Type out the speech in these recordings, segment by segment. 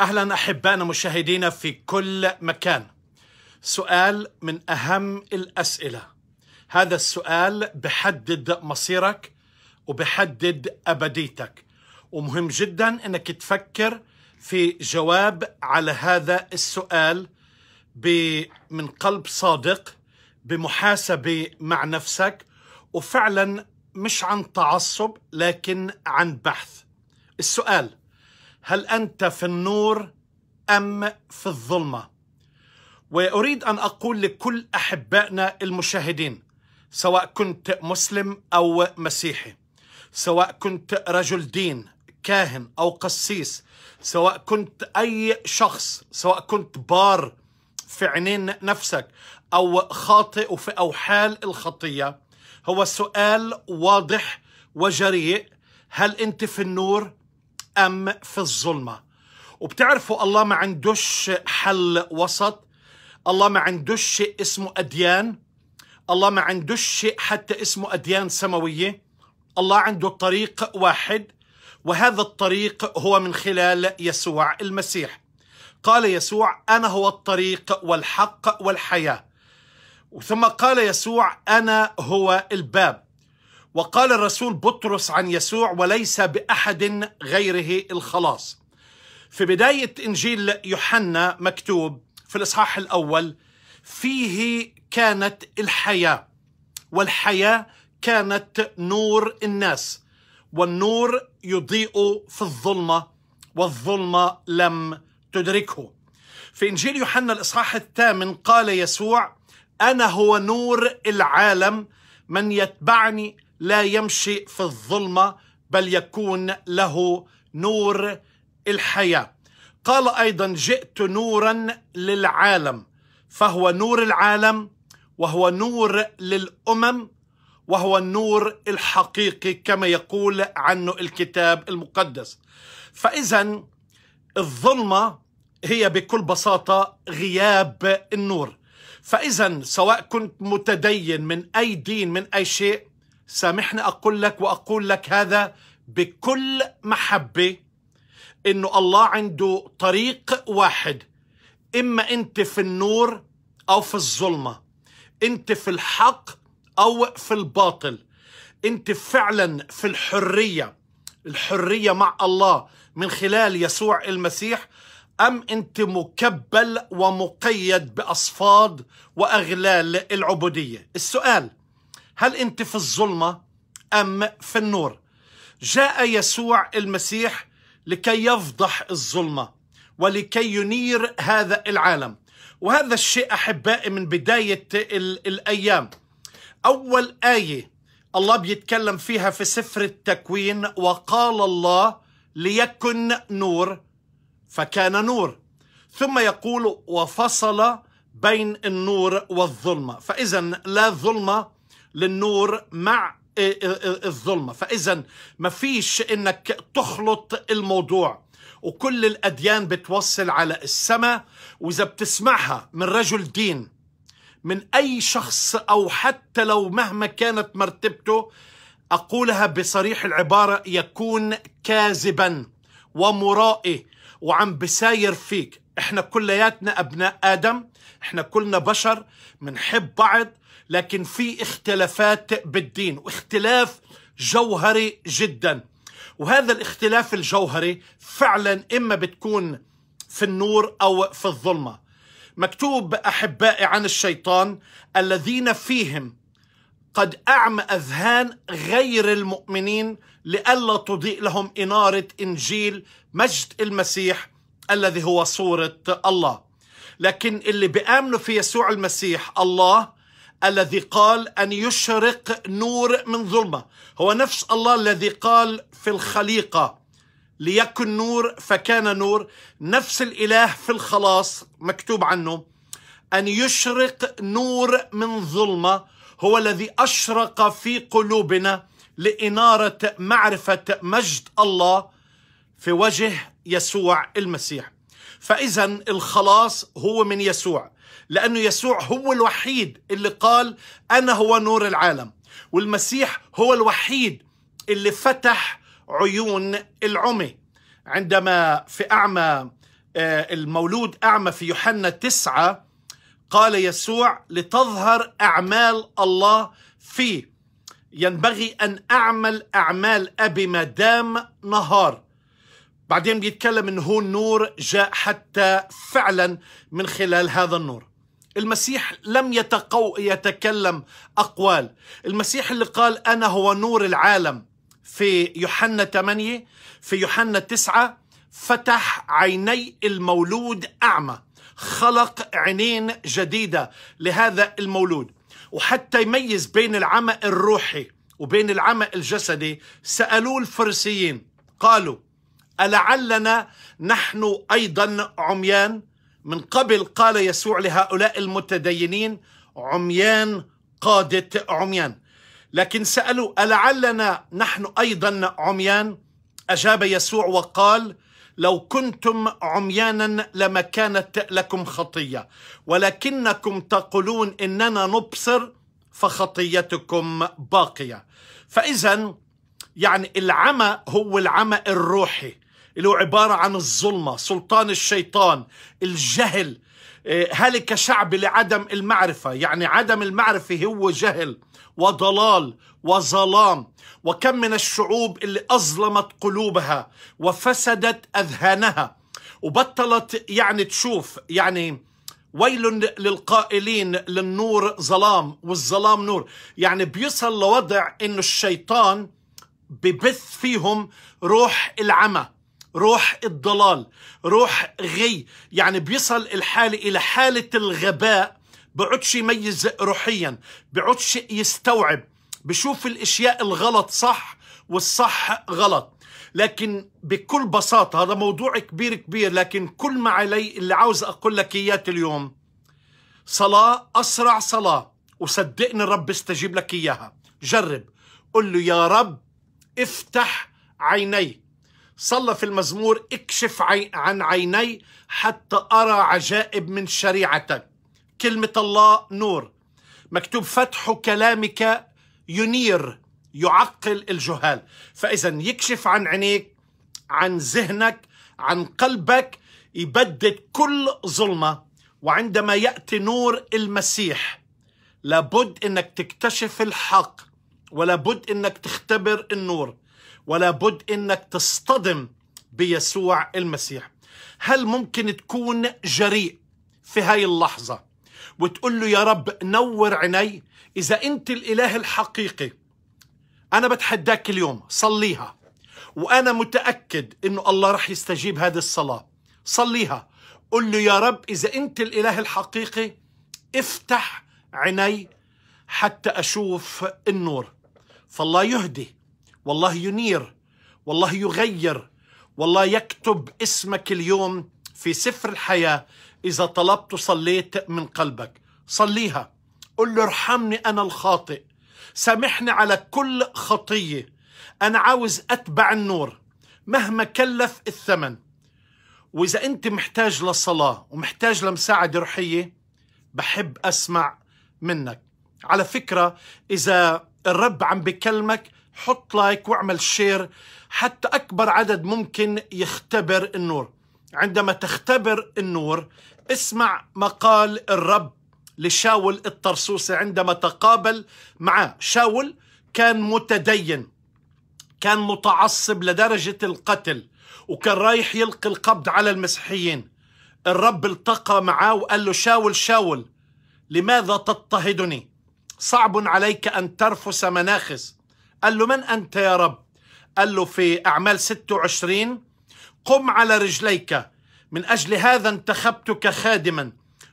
اهلا احبائنا مشاهدينا في كل مكان. سؤال من اهم الاسئله. هذا السؤال بحدد مصيرك وبحدد ابديتك. ومهم جدا انك تفكر في جواب على هذا السؤال من قلب صادق بمحاسبه مع نفسك وفعلا مش عن تعصب لكن عن بحث. السؤال هل انت في النور ام في الظلمه واريد ان اقول لكل احبائنا المشاهدين سواء كنت مسلم او مسيحي سواء كنت رجل دين كاهن او قسيس سواء كنت اي شخص سواء كنت بار في عينين نفسك او خاطئ وفي اوحال الخطيه هو سؤال واضح وجريء هل انت في النور أم في الظلمة وبتعرفوا الله ما عندوش حل وسط الله ما عندوش اسمه أديان الله ما عندوش حتى اسمه أديان سماوية الله عنده طريق واحد وهذا الطريق هو من خلال يسوع المسيح قال يسوع أنا هو الطريق والحق والحياة ثم قال يسوع أنا هو الباب وقال الرسول بطرس عن يسوع وليس باحد غيره الخلاص في بدايه انجيل يوحنا مكتوب في الاصحاح الاول فيه كانت الحياه والحياه كانت نور الناس والنور يضيء في الظلمه والظلمه لم تدركه في انجيل يوحنا الاصحاح الثامن قال يسوع انا هو نور العالم من يتبعني لا يمشي في الظلمه بل يكون له نور الحياه قال ايضا جئت نورا للعالم فهو نور العالم وهو نور للامم وهو النور الحقيقي كما يقول عنه الكتاب المقدس فاذا الظلمه هي بكل بساطه غياب النور فاذا سواء كنت متدين من اي دين من اي شيء سامحني أقول لك وأقول لك هذا بكل محبة إنه الله عنده طريق واحد إما أنت في النور أو في الظلمة أنت في الحق أو في الباطل أنت فعلا في الحرية الحرية مع الله من خلال يسوع المسيح أم أنت مكبل ومقيد بأصفاد وأغلال العبودية السؤال هل أنت في الظلمة أم في النور جاء يسوع المسيح لكي يفضح الظلمة ولكي ينير هذا العالم وهذا الشيء أحبائي من بداية الأيام أول آية الله بيتكلم فيها في سفر التكوين وقال الله ليكن نور فكان نور ثم يقول وفصل بين النور والظلمة فإذا لا ظلمة للنور مع الظلمة فإذا ما فيش إنك تخلط الموضوع وكل الأديان بتوصل على السماء وإذا بتسمعها من رجل دين من أي شخص أو حتى لو مهما كانت مرتبته أقولها بصريح العبارة يكون كاذبا ومرائي وعم بساير فيك احنا كلياتنا أبناء آدم احنا كلنا بشر منحب بعض لكن في اختلافات بالدين واختلاف جوهري جدا وهذا الاختلاف الجوهري فعلا إما بتكون في النور أو في الظلمة مكتوب أحبائي عن الشيطان الذين فيهم قد أعمى أذهان غير المؤمنين لئلا تضيء لهم إنارة إنجيل مجد المسيح الذي هو صورة الله لكن اللي بيآمنوا في يسوع المسيح الله الذي قال أن يشرق نور من ظلمة هو نفس الله الذي قال في الخليقة ليكن نور فكان نور نفس الإله في الخلاص مكتوب عنه أن يشرق نور من ظلمة هو الذي أشرق في قلوبنا لإنارة معرفة مجد الله في وجه يسوع المسيح فإذا الخلاص هو من يسوع لأنه يسوع هو الوحيد اللي قال أنا هو نور العالم والمسيح هو الوحيد اللي فتح عيون العمي عندما في أعمى آه، المولود أعمى في يوحنا تسعة قال يسوع لتظهر أعمال الله فيه ينبغي أن أعمل أعمال أبي ما دام نهار بعدين بيتكلم انه هو النور جاء حتى فعلا من خلال هذا النور المسيح لم يتقو يتكلم أقوال المسيح اللي قال أنا هو نور العالم في يوحنا 8 في يوحنا 9 فتح عيني المولود أعمى خلق عينين جديدة لهذا المولود وحتى يميز بين العمى الروحي وبين العمى الجسدي سألوه الفرسيين قالوا ألعلنا نحن أيضا عميان من قبل قال يسوع لهؤلاء المتدينين عميان قادة عميان لكن سألوا ألعلنا نحن أيضا عميان أجاب يسوع وقال لو كنتم عميانا لما كانت لكم خطية ولكنكم تقولون إننا نبصر فخطيتكم باقية فإذا يعني العمى هو العمى الروحي اللي هو عبارة عن الظلمة سلطان الشيطان الجهل إيه، هلك شعب لعدم المعرفة يعني عدم المعرفة هو جهل وضلال وظلام وكم من الشعوب اللي أظلمت قلوبها وفسدت أذهانها وبطلت يعني تشوف يعني ويل للقائلين للنور ظلام والظلام نور يعني بيصل لوضع انه الشيطان ببث فيهم روح العمى روح الضلال روح غي يعني بيصل الحالة إلى حالة الغباء بعدش يميز روحيا بعدش يستوعب بشوف الاشياء الغلط صح والصح غلط لكن بكل بساطه هذا موضوع كبير كبير لكن كل ما علي اللي عاوز اقول لك اياه اليوم صلاه اسرع صلاه وصدقني الرب استجيب لك اياها جرب قل له يا رب افتح عيني صلى في المزمور اكشف عن عيني حتى أرى عجائب من شريعتك كلمة الله نور مكتوب فتح كلامك ينير يعقل الجهال فإذا يكشف عن عينيك عن ذهنك عن قلبك يبدد كل ظلمة وعندما يأتي نور المسيح لابد أنك تكتشف الحق ولابد أنك تختبر النور ولا بد انك تصطدم بيسوع المسيح هل ممكن تكون جريء في هاي اللحظة وتقول له يا رب نور عيني إذا أنت الإله الحقيقي أنا بتحداك اليوم صليها وأنا متأكد أنه الله رح يستجيب هذه الصلاة صليها قل له يا رب إذا أنت الإله الحقيقي افتح عيني حتى أشوف النور فالله يهدي والله ينير والله يغير والله يكتب اسمك اليوم في سفر الحياة إذا طلبت صليت من قلبك صليها قل له ارحمني أنا الخاطئ سامحني على كل خطية أنا عاوز أتبع النور مهما كلف الثمن وإذا أنت محتاج للصلاة ومحتاج لمساعدة روحية بحب أسمع منك على فكرة إذا الرب عم بكلمك حط لايك واعمل شير حتى أكبر عدد ممكن يختبر النور عندما تختبر النور اسمع مقال الرب لشاول الطرسوسي عندما تقابل معه شاول كان متدين كان متعصب لدرجة القتل وكان رايح يلقي القبض على المسيحيين الرب التقى معه وقال له شاول شاول لماذا تضطهدني صعب عليك أن ترفس مناخس قال له من أنت يا رب قال له في أعمال 26 قم على رجليك من أجل هذا انتخبتك خادما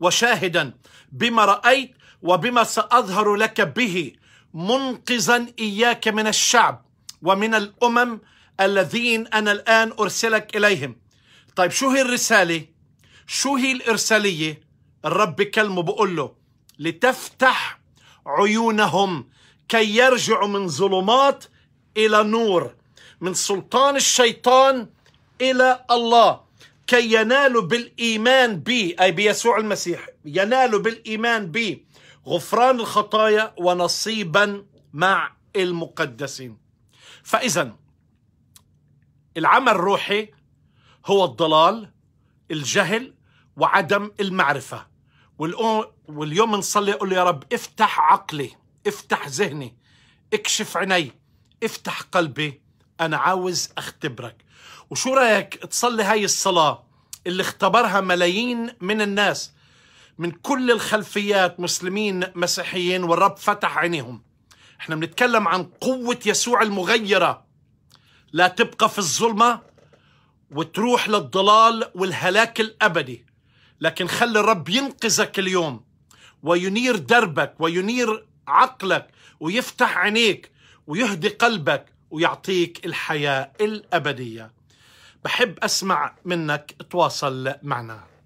وشاهدا بما رأيت وبما سأظهر لك به منقذا إياك من الشعب ومن الأمم الذين أنا الآن أرسلك إليهم طيب شو هي الرسالة؟ شو هي الإرسالية؟ الرب بكلمه بقول له لتفتح عيونهم كي يرجعوا من ظلمات الى نور من سلطان الشيطان الى الله كي ينالوا بالايمان به اي بيسوع المسيح ينالوا بالايمان به غفران الخطايا ونصيبا مع المقدسين فاذا العمل الروحي هو الضلال الجهل وعدم المعرفه واليوم نصلي اقول يا رب افتح عقلي افتح ذهني اكشف عيني افتح قلبي أنا عاوز أختبرك وشو رأيك تصلي هاي الصلاة اللي اختبرها ملايين من الناس من كل الخلفيات مسلمين مسيحيين والرب فتح عينيهم احنا بنتكلم عن قوة يسوع المغيرة لا تبقى في الظلمة وتروح للضلال والهلاك الأبدي لكن خلي الرب ينقذك اليوم وينير دربك وينير عقلك ويفتح عينيك ويهدي قلبك ويعطيك الحياة الأبدية بحب أسمع منك تواصل معنا